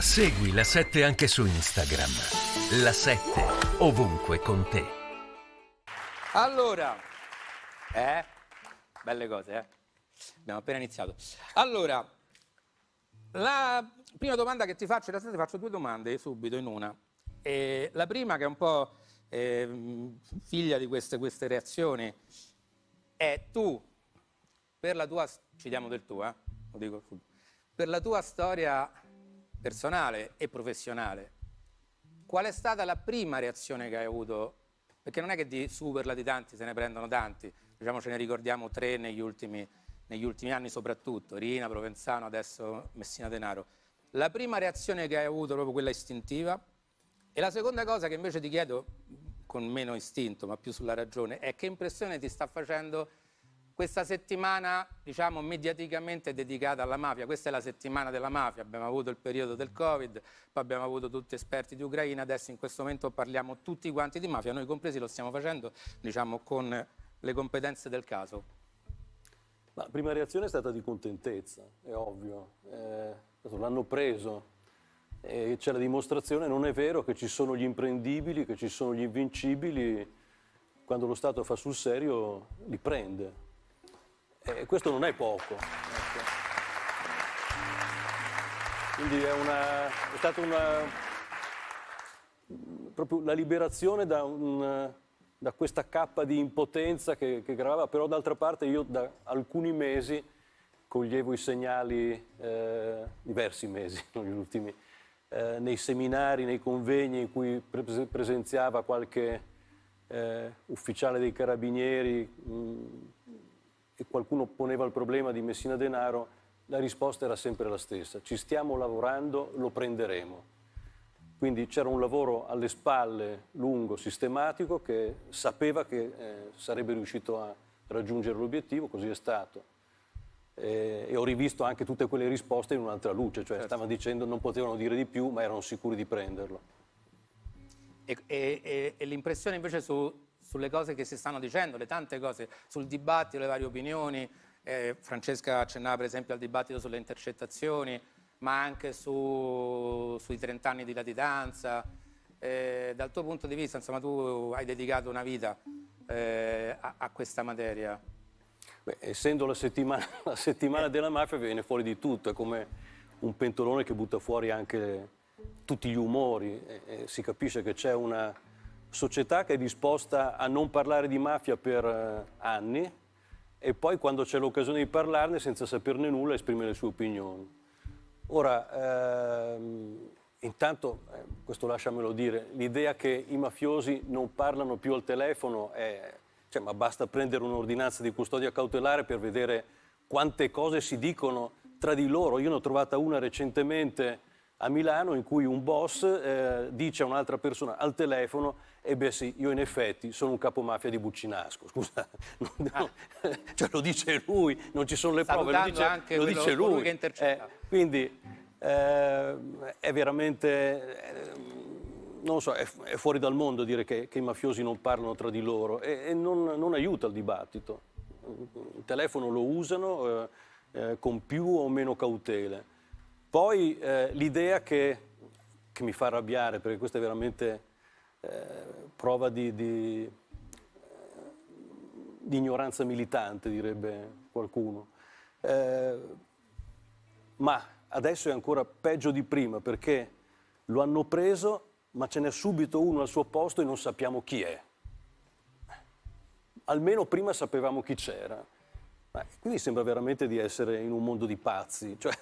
Segui la 7 anche su Instagram. La 7 ovunque con te. Allora, eh, belle cose, eh. Abbiamo appena iniziato. Allora, la prima domanda che ti faccio, la realtà ti faccio due domande subito in una. Eh, la prima che è un po' eh, figlia di queste, queste reazioni è tu, per la tua, ci diamo del tuo, eh, lo dico subito, per la tua storia personale e professionale, qual è stata la prima reazione che hai avuto? Perché non è che di superlati tanti se ne prendono tanti, diciamo ce ne ricordiamo tre negli ultimi, negli ultimi anni soprattutto, Rina, Provenzano, adesso Messina Denaro. La prima reazione che hai avuto, è proprio quella istintiva, e la seconda cosa che invece ti chiedo, con meno istinto ma più sulla ragione, è che impressione ti sta facendo questa settimana, diciamo, mediaticamente è dedicata alla mafia, questa è la settimana della mafia, abbiamo avuto il periodo del Covid, poi abbiamo avuto tutti esperti di Ucraina, adesso in questo momento parliamo tutti quanti di mafia, noi compresi lo stiamo facendo, diciamo, con le competenze del caso. La prima reazione è stata di contentezza, è ovvio, eh, l'hanno preso, e c'è la dimostrazione, non è vero, che ci sono gli imprendibili, che ci sono gli invincibili, quando lo Stato fa sul serio li prende eh, questo non è poco. Ecco. Quindi è, una, è stata una, proprio la liberazione da, un, da, questa cappa di impotenza che, che gravava, però d'altra parte io da alcuni mesi coglievo i segnali, eh, diversi mesi, non gli ultimi, eh, nei seminari, nei convegni in cui pre- presenziava qualche eh, ufficiale dei carabinieri. Mh, mm, e qualcuno poneva il problema di Messina Denaro, la risposta era sempre la stessa, ci stiamo lavorando, lo prenderemo. Quindi c'era un lavoro alle spalle lungo, sistematico, che sapeva che eh, sarebbe riuscito a raggiungere l'obiettivo, così è stato. E, eh, e ho rivisto anche tutte quelle risposte in un'altra luce, cioè certo. stavano dicendo non potevano dire di più, ma erano sicuri di prenderlo. E, e, e l'impressione invece su sulle cose che si stanno dicendo, le tante cose, sul dibattito, le varie opinioni. Eh, Francesca accennava per esempio al dibattito sulle intercettazioni, ma anche su, sui 30 anni di latitanza. Eh, dal tuo punto di vista, insomma, tu hai dedicato una vita eh, a, a, questa materia. Beh, essendo la settimana, la settimana della mafia viene fuori di tutto, è come un pentolone che butta fuori anche tutti gli umori, eh, eh, si capisce che c'è una società che è disposta a non parlare di mafia per eh, anni e poi quando c'è l'occasione di parlarne senza saperne nulla esprime le sue opinioni. Ora, ehm, intanto, eh, questo lasciamelo dire, l'idea che i mafiosi non parlano più al telefono è... Cioè, ma basta prendere un'ordinanza di custodia cautelare per vedere quante cose si dicono tra di loro. Io ne ho trovata una recentemente a Milano in cui un boss eh, dice a un'altra persona al telefono e eh beh sì, io in effetti sono un capomafia di Buccinasco, scusa, ah. cioè, lo dice lui, non ci sono le Salutando prove, lo dice, anche lo dice lui. Che Eh, quindi eh, è veramente, eh, non so, è, è, fuori dal mondo dire che, che, i mafiosi non parlano tra di loro e, e non, non, aiuta il dibattito. Il telefono lo usano con più o meno cautele. Poi eh, l'idea che, che, mi fa arrabbiare, perché questa è veramente eh, prova di, di, eh, di, ignoranza militante, direbbe qualcuno, eh, ma adesso è ancora peggio di prima perché lo hanno preso ma ce n'è subito uno al suo posto e non sappiamo chi è. Almeno prima sapevamo chi c'era. Quindi sembra veramente di essere in un mondo di pazzi. Cioè,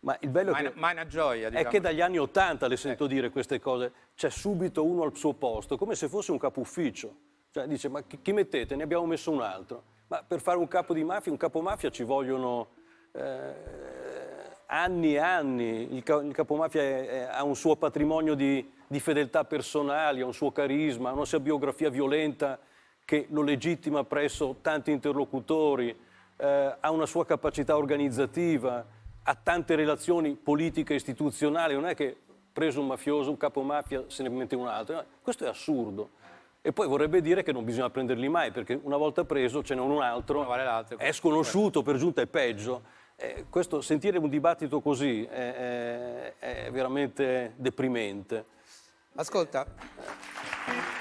ma il bello ma, è, che, ma è una gioia, diciamo. è che diciamo. dagli anni Ottanta le sento ecco. dire queste cose, c'è subito uno al suo posto, come se fosse un capo ufficio. Cioè dice, ma chi, chi mettete? Ne abbiamo messo un altro. Ma per fare un capo di mafia, un capo mafia ci vogliono eh, anni e anni. Il, il capo mafia è, è, ha un suo patrimonio di, di fedeltà personali, ha un suo carisma, ha una sua biografia violenta che lo legittima presso tanti interlocutori, eh, ha una sua capacità organizzativa ha tante relazioni politiche e istituzionali, non è che preso un mafioso, un capo mafia, se ne mette un altro. questo è assurdo. E poi vorrebbe dire che non bisogna prenderli mai, perché una volta preso ce n'è un altro, vale è sconosciuto, per giunta è peggio. Eh, questo, sentire un dibattito così è, è, è veramente deprimente. Ascolta.